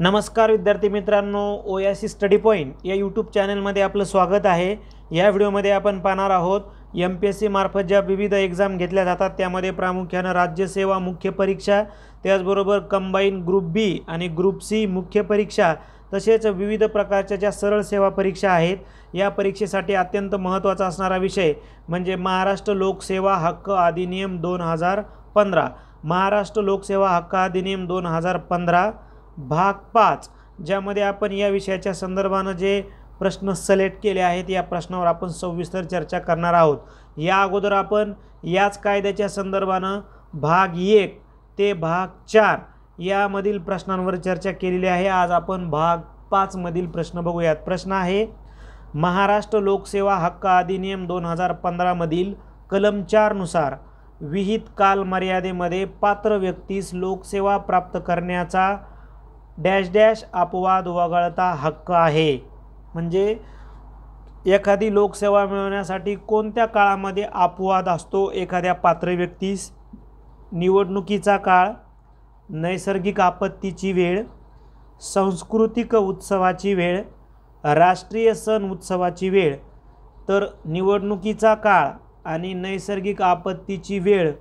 नमस्कार विद्यार्थी मित्रांनो सी स्टडी पॉईंट या यूट्यूब चॅनलमध्ये आपलं स्वागत आहे या व्हिडिओमध्ये आपण पाहणार आहोत एम पी एस सीमार्फत मार्फत ज्या विविध एक्झाम घेतल्या जातात त्यामध्ये प्रामुख्यानं राज्यसेवा मुख्य परीक्षा त्याचबरोबर कंबाईन ग्रुप बी आणि ग्रुप सी मुख्य परीक्षा तसेच विविध प्रकारच्या ज्या सरळ सेवा परीक्षा आहेत या परीक्षेसाठी अत्यंत महत्त्वाचा असणारा विषय म्हणजे महाराष्ट्र लोकसेवा हक्क अधिनियम दोन हजार पंधरा महाराष्ट्र लोकसेवा हक्क अधिनियम दोन हजार पंधरा भाग पाच ज्यामध्ये आपण या विषयाच्या संदर्भानं जे प्रश्न सलेक्ट केले आहेत या प्रश्नावर आपण सविस्तर चर्चा करणार आहोत या अगोदर आपण याच कायद्याच्या संदर्भानं भाग एक ते भाग चार यामधील प्रश्नांवर चर्चा केलेली आहे आज आपण भाग पाचमधील प्रश्न बघूयात प्रश्न आहे महाराष्ट्र लोकसेवा हक्क अधिनियम दोन हजार पंधरामधील कलम चारनुसार विहित कालमर्यादेमध्ये पात्र व्यक्तीस लोकसेवा प्राप्त करण्याचा डॅश डॅश अपवाद वगळता हक्क आहे म्हणजे एखादी लोकसेवा मिळवण्यासाठी कोणत्या काळामध्ये अपवाद असतो एखाद्या पात्र व्यक्तीस निवडणुकीचा काळ नैसर्गिक आपत्तीची वेळ सांस्कृतिक उत्सवाची वेळ राष्ट्रीय सण उत्सवाची वेळ तर निवडणुकीचा काळ आणि नैसर्गिक आपत्तीची वेळ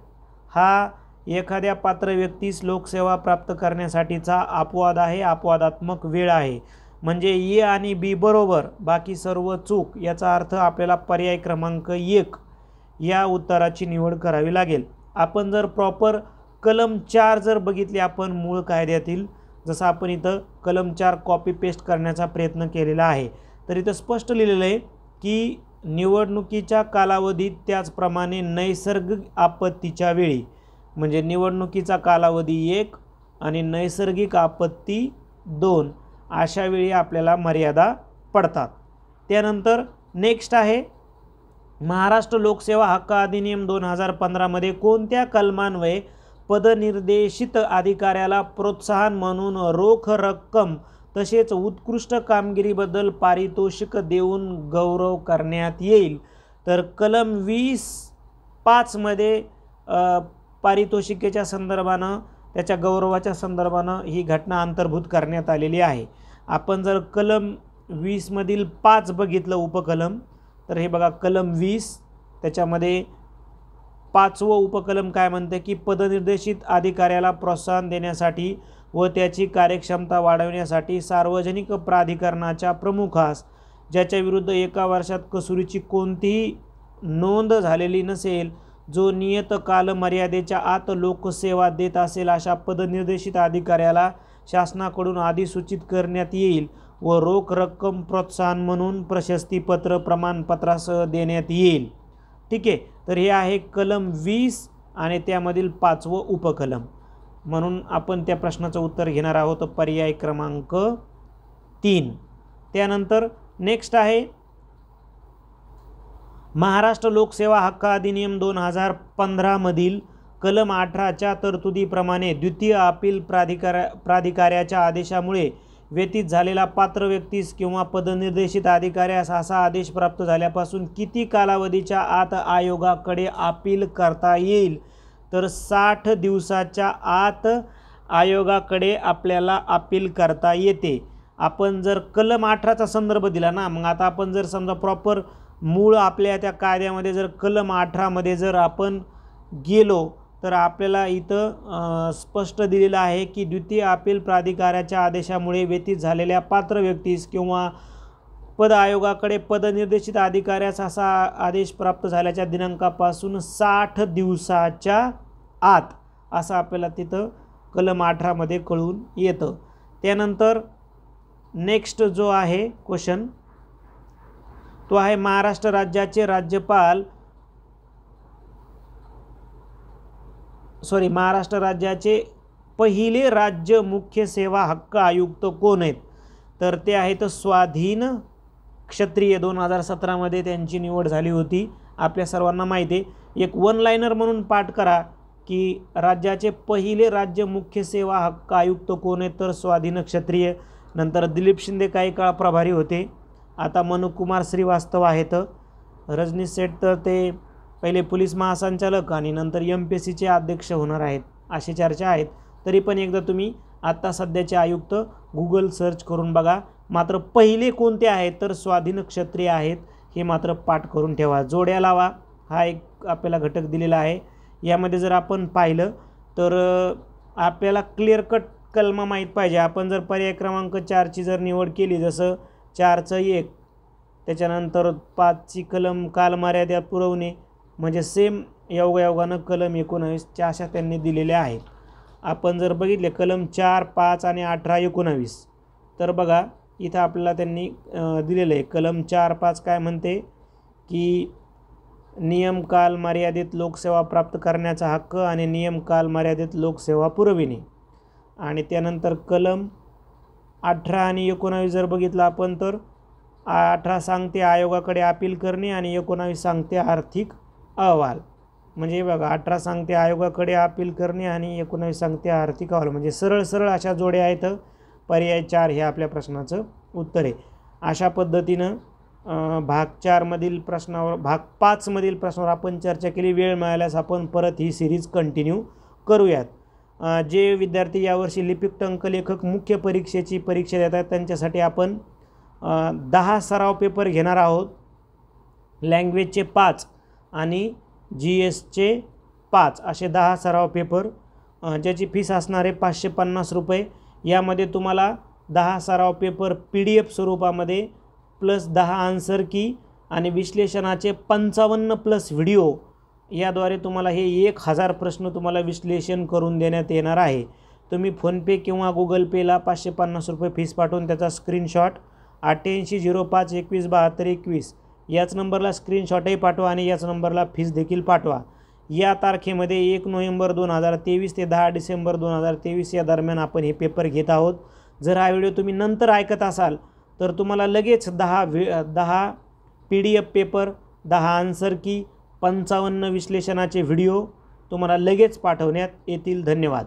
हा एखाद्या पात्र व्यक्तीस लोकसेवा प्राप्त करण्यासाठीचा अपवाद आहे अपवादात्मक वेळ आहे म्हणजे ए आणि बी बरोबर बाकी सर्व चूक याचा अर्थ आपल्याला पर्याय क्रमांक एक या उत्तराची निवड करावी लागेल आपण जर प्रॉपर कलम चार जर बघितले आपण मूळ कायद्यातील जसं आपण इथं कलम चार कॉपी पेस्ट करण्याचा प्रयत्न केलेला आहे तर इथं स्पष्ट लिहिलेलं आहे की निवडणुकीच्या कालावधीत त्याचप्रमाणे नैसर्गिक आपत्तीच्या वेळी म्हणजे निवडणुकीचा कालावधी एक आणि नैसर्गिक आपत्ती दोन अशा वेळी आपल्याला मर्यादा पडतात त्यानंतर नेक्स्ट आहे महाराष्ट्र लोकसेवा हक्क अधिनियम दोन हजार पंधरामध्ये कोणत्या कलमान्वये पदनिर्देशित अधिकाऱ्याला प्रोत्साहन म्हणून रोख रक्कम तसेच उत्कृष्ट कामगिरीबद्दल पारितोषिक देऊन गौरव करण्यात येईल तर कलम वीस पाचमध्ये पारितोषिकेच्या संदर्भानं त्याच्या गौरवाच्या संदर्भानं ही घटना अंतर्भूत करण्यात आलेली आहे आपण जर कलम वीसमधील पाच बघितलं उपकलम तर हे बघा कलम वीस त्याच्यामध्ये पाचवं उपकलम काय म्हणते की पदनिर्देशित अधिकाऱ्याला प्रोत्साहन देण्यासाठी व त्याची कार्यक्षमता वाढवण्यासाठी सार्वजनिक प्राधिकरणाच्या प्रमुखास ज्याच्याविरुद्ध एका वर्षात कसुरीची कोणतीही नोंद झालेली नसेल जो नियत कालमर्यादेच्या आत लोकसेवा देत असेल अशा पदनिर्देशित अधिकाऱ्याला शासनाकडून अधिसूचित करण्यात येईल व रोख रक्कम प्रोत्साहन म्हणून प्रशस्तीपत्र प्रमाणपत्रासह देण्यात येईल ठीक आहे तर हे आहे कलम वीस आणि त्यामधील पाचवं उपकलम म्हणून आपण त्या प्रश्नाचं उत्तर घेणार आहोत पर्याय क्रमांक तीन त्यानंतर नेक्स्ट आहे महाराष्ट्र लोकसेवा हक्क अधिनियम दोन हजार पंधरामधील कलम अठराच्या तरतुदीप्रमाणे द्वितीय अपील प्राधिकार प्राधिकाऱ्याच्या आदेशामुळे व्यतीत झालेला पात्र व्यक्तीस किंवा पदनिर्देशित अधिकाऱ्यास असा आदेश प्राप्त झाल्यापासून किती कालावधीच्या आत आयोगाकडे अपील करता येईल तर साठ दिवसाच्या आत आयोगाकडे आपल्याला अपील करता येते आपण जर कलम अठराचा संदर्भ दिला ना मग आता आपण जर समजा प्रॉपर मूळ आपल्या त्या कायद्यामध्ये जर कलम अठरामध्ये जर आपण गेलो तर आपल्याला इथं स्पष्ट दिलेलं आहे की द्वितीय अपील प्राधिकाऱ्याच्या आदेशामुळे व्यतीत झालेल्या पात्र व्यक्तीस किंवा पद आयोगाकडे पदनिर्देशित अधिकाऱ्यास असा आदेश प्राप्त झाल्याच्या दिनांकापासून साठ दिवसाच्या आत असं आपल्याला तिथं कलम अठरामध्ये कळून येतं त्यानंतर नेक्स्ट जो आहे क्वेश्चन तो आहे महाराष्ट्र राज्याचे राज्यपाल सॉरी महाराष्ट्र राज्याचे पहिले राज्य मुख्य सेवा हक्क आयुक्त कोण आहेत तर ते आहेत स्वाधीन क्षत्रिय दोन हजार सतरामध्ये त्यांची निवड झाली होती आपल्या सर्वांना माहिती आहे एक वन लायनर म्हणून पाठ करा की राज्याचे पहिले राज्य मुख्य सेवा हक्क आयुक्त कोण आहेत तर स्वाधीन क्षत्रिय नंतर दिलीप शिंदे काही काळ प्रभारी होते आता मनुकुमार श्रीवास्तव आहेत रजनी सेठ तर ते पहिले पोलीस महासंचालक आणि नंतर एम पी एस सीचे अध्यक्ष होणार आहेत अशी चर्चा आहेत तरी पण एकदा तुम्ही आत्ता सध्याचे आयुक्त गुगल सर्च करून बघा मात्र पहिले कोणते आहेत तर स्वाधीन क्षत्रिय आहेत हे मात्र पाठ करून ठेवा जोड्या लावा हा एक आपल्याला घटक दिलेला आहे यामध्ये जर आपण पाहिलं तर आपल्याला क्लिअर कट कलमा माहीत पाहिजे आपण जर पर्याय क्रमांक चारची जर निवड केली जसं चारचं एक त्याच्यानंतर पाचची कलम कालमर्यादा पुरवणे म्हणजे सेम योगायोगानं कलम च्या अशा त्यांनी दिलेल्या आहेत आपण जर बघितले कलम चार पाच आणि अठरा एकोणावीस तर बघा इथं आपल्याला त्यांनी दिलेलं आहे कलम चार पाच काय म्हणते की नियम काल मर्यादित लोकसेवा प्राप्त करण्याचा हक्क आणि नियम काल मर्यादित लोकसेवा पुरविणे आणि त्यानंतर कलम अठरा आणि एकोणावीस जर बघितलं आपण तर अठरा सांगते आयोगाकडे अपील करणे आणि एकोणावीस सांगते आर्थिक अहवाल म्हणजे बघा अठरा सांगते आयोगाकडे अपील करणे आणि एकोणावीस सांगते आर्थिक अहवाल म्हणजे सरळ सरळ अशा जोड्या आहेत पर्याय चार हे आपल्या प्रश्नाचं उत्तर आहे अशा पद्धतीनं भाग चारमधील प्रश्नावर भाग पाचमधील प्रश्नावर आपण चर्चा केली वेळ मिळाल्यास आपण परत ही सिरीज कंटिन्यू करूयात जे विद्यार्थी यावर्षी लिपिक अंकलेखक मुख्य परीक्षेची परीक्षा देतात त्यांच्यासाठी आपण दहा सराव पेपर घेणार आहोत लँग्वेजचे पाच आणि जी एसचे पाच असे दहा सराव पेपर ज्याची फीस असणार आहे पाचशे पन्नास रुपये यामध्ये तुम्हाला दहा सराव पेपर पी डी एफ स्वरूपामध्ये प्लस दहा आन्सर की आणि विश्लेषणाचे पंचावन्न प्लस व्हिडिओ याद्वारे तुम्हाला हे एक हजार प्रश्न तुम्हाला विश्लेषण करून देण्यात येणार आहे तुम्ही फोनपे किंवा गुगल पेला पाचशे पन्नास रुपये फीस पाठवून त्याचा स्क्रीनशॉट अठ्ठ्याऐंशी झिरो पाच एकवीस बहात्तर एकवीस याच नंबरला स्क्रीनशॉटही पाठवा आणि याच नंबरला फीस देखील पाठवा या तारखेमध्ये एक नोव्हेंबर दोन हजार तेवीस ते दहा डिसेंबर दोन हजार तेवीस या दरम्यान आपण हे पेपर घेत आहोत जर हा व्हिडिओ तुम्ही नंतर ऐकत असाल तर तुम्हाला लगेच दहा व्ही दहा पी डी एफ पेपर दहा आन्सर की पंचावन्न विश्लेषणाचे व्हिडिओ तुम्हाला लगेच पाठवण्यात येतील धन्यवाद